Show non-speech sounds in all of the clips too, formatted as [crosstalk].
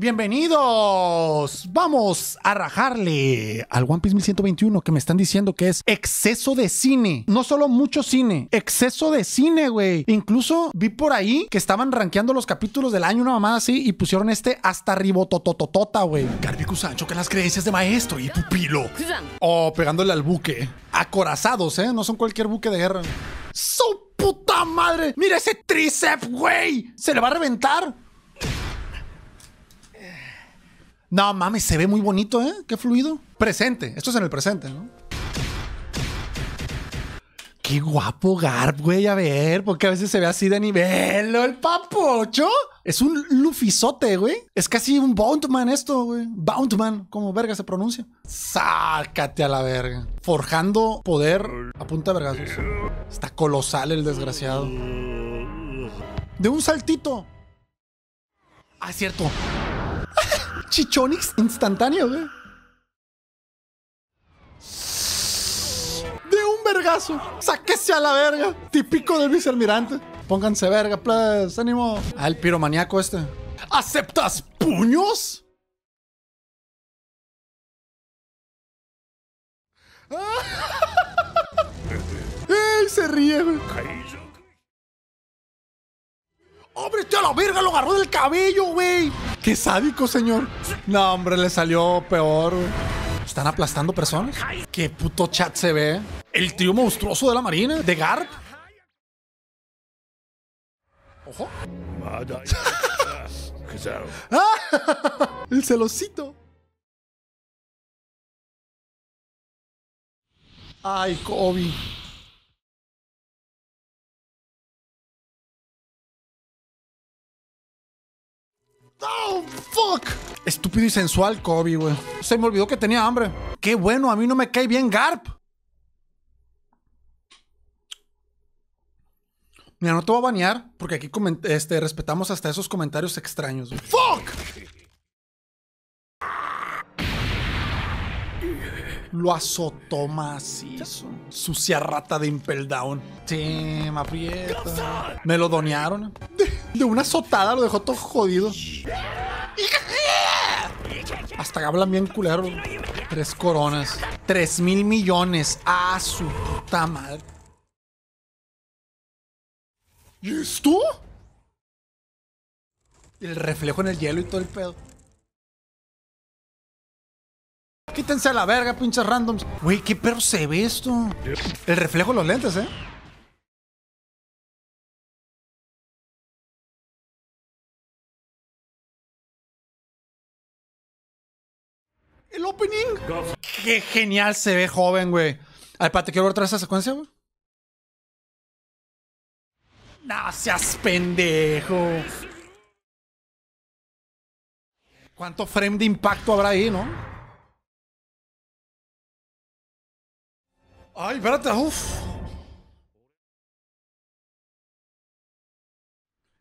Bienvenidos. Vamos a rajarle al One Piece 1121 que me están diciendo que es exceso de cine. No solo mucho cine, exceso de cine, güey. Incluso vi por ahí que estaban rankeando los capítulos del año una mamada así y pusieron este hasta ribotototota, güey. Garbicus Sancho que las creencias de maestro y pupilo. o pegándole al buque. Acorazados, ¿eh? No son cualquier buque de guerra. ¡Su puta madre! ¡Mira ese tríceps, güey! ¡Se le va a reventar! No mames, se ve muy bonito, ¿eh? Qué fluido. Presente, esto es en el presente, ¿no? Qué guapo Garp, güey, a ver, porque a veces se ve así de nivel, el papocho. Es un lufizote, güey. Es casi un Bountman esto, güey. Bountman, como verga se pronuncia. Sácate a la verga. Forjando poder a punta vergazos. Está colosal el desgraciado. De un saltito. Ah, cierto. Chichonix instantáneo, güey. De un vergazo. Sáquese a la verga. Típico del vicealmirante. Pónganse verga, please. Ánimo. Ah, el piromaniaco este. ¿Aceptas puños? ¡Ey, [laughs] se ríe, güey! ¡Ábrete a la verga! ¡Lo agarró del cabello, güey! ¡Qué sádico, señor! No, hombre, le salió peor. ¿Están aplastando personas? ¡Qué puto chat se ve! El tío monstruoso de la marina, de Garp. Ojo. [laughs] [laughs] El celosito. Ay, Kobe. ¡Oh, fuck! Estúpido y sensual Kobe, güey. Se me olvidó que tenía hambre. Qué bueno, a mí no me cae bien Garp. Mira, no te voy a banear porque aquí este, respetamos hasta esos comentarios extraños. ¡Fuck! Lo azotó macizo. Sucia rata de Impel Down. Sí, me Me lo donearon. De una azotada lo dejó todo jodido. Hasta hablan bien culero. Tres coronas. Tres mil millones. A su puta madre. ¿Y esto? El reflejo en el hielo y todo el pedo. Quítense a la verga, pinches randoms. Güey, qué perro se ve esto. El reflejo en los lentes, eh. Qué genial se ve joven, güey. Ay, pate, quiero ver otra esa secuencia, güey. seas pendejo. ¿Cuánto frame de impacto habrá ahí, no? Ay, espérate, uff.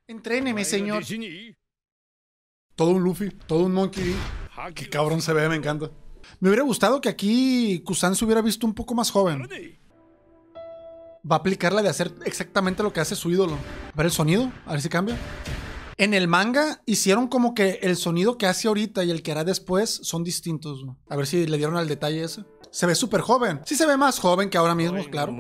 Entréneme, señor. Todo un Luffy, todo un Monkey. Ah, qué cabrón se ve, me encanta. Me hubiera gustado que aquí Kusan se hubiera visto un poco más joven. Va a aplicar la de hacer exactamente lo que hace su ídolo. A ver el sonido, a ver si cambia. En el manga hicieron como que el sonido que hace ahorita y el que hará después son distintos. A ver si le dieron al detalle ese. Se ve súper joven. Sí se ve más joven que ahora mismo, claro.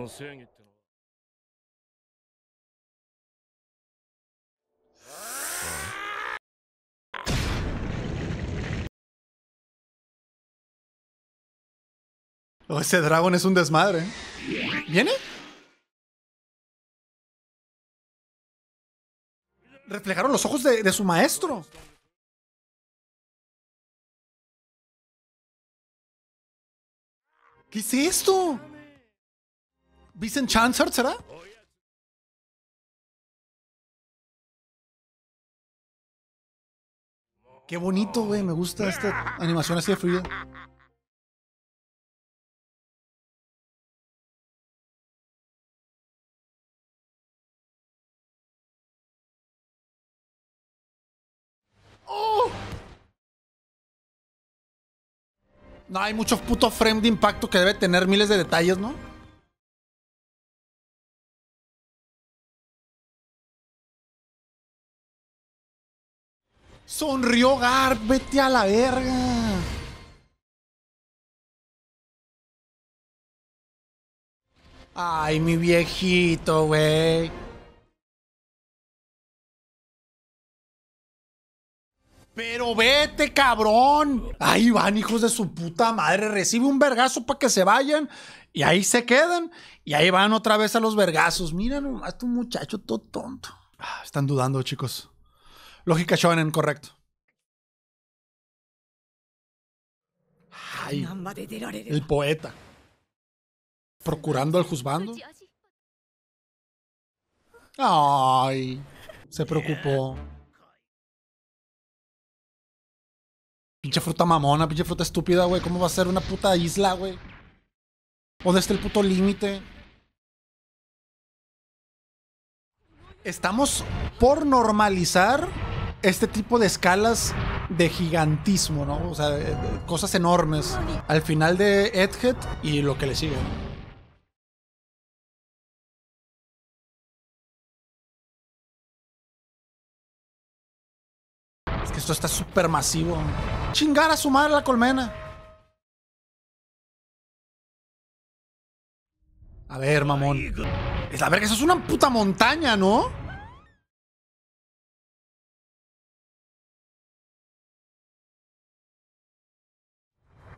Oh, ese dragón es un desmadre. ¿Viene? Reflejaron los ojos de, su maestro. ¿Qué es esto? Visen Chancellor será? Qué bonito, güey. Me gusta esta animación así de fluida. No, hay muchos putos frame de impacto que debe tener miles de detalles, ¿no? Sonrió Garp, vete a la verga. Ay, mi viejito, güey. Pero vete, cabrón. Ahí van, hijos de su puta madre. Recibe un vergazo para que se vayan. Y ahí se quedan. Y ahí van otra vez a los vergazos. Mira nomás tu muchacho todo tonto. Ah, están dudando, chicos. Lógica shonen, correcto. el poeta. Procurando al juzgando. Ay, se preocupó. Pinche fruta mamona, pinche fruta estúpida, güey. ¿Cómo va a ser una puta isla, güey? ¿Dónde está el puto límite? Estamos por normalizar este tipo de escalas de gigantismo, ¿no? O sea, cosas enormes. Al final de Edhead y lo que le sigue. que esto está súper masivo. Chingar a su madre la colmena. A ver, mamón. Es ver, que eso es una puta montaña, ¿no?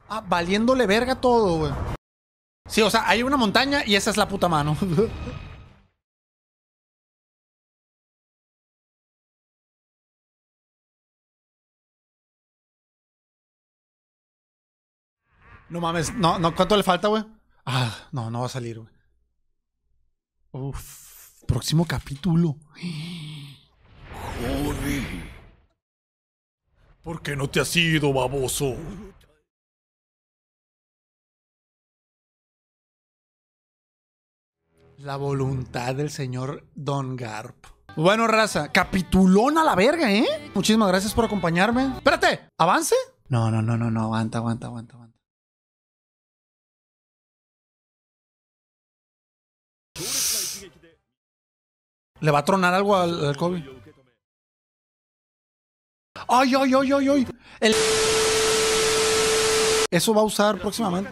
Ah, valiéndole verga todo, güey. Sí, o sea, hay una montaña y esa es la puta mano. [laughs] No mames, no, no, ¿cuánto le falta, güey? Ah, no, no va a salir, güey. Uf, próximo capítulo. Joder. ¿Por qué no te has ido, baboso? La voluntad del señor Don Garp. Bueno, raza, capitulón a la verga, ¿eh? Muchísimas gracias por acompañarme. Espérate, ¿avance? No, no, no, no, no, aguanta, aguanta, aguanta, aguanta. ¿Le va a tronar algo al, Kobe? COVID? ¡Ay, ay, ay, ay, ay! El... Eso va a usar próximamente.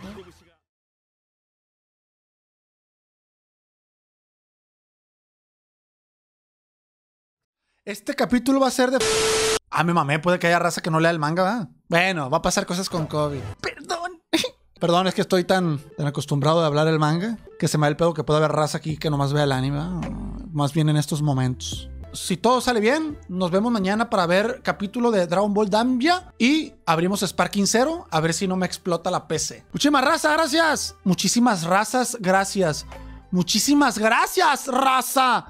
Este capítulo va a ser de... Ah, me mamé, puede que haya raza que no lea el manga, ¿verdad? Bueno, va a pasar cosas con COVID. Perdón. Perdón, es que estoy tan, tan acostumbrado de hablar el manga que se me da el pedo que puede haber raza aquí que nomás vea el anime más bien en estos momentos. Si todo sale bien, nos vemos mañana para ver capítulo de Dragon Ball Dambia y abrimos Sparking Zero a ver si no me explota la PC. Muchísimas razas, gracias. Muchísimas razas, gracias. Muchísimas gracias, raza.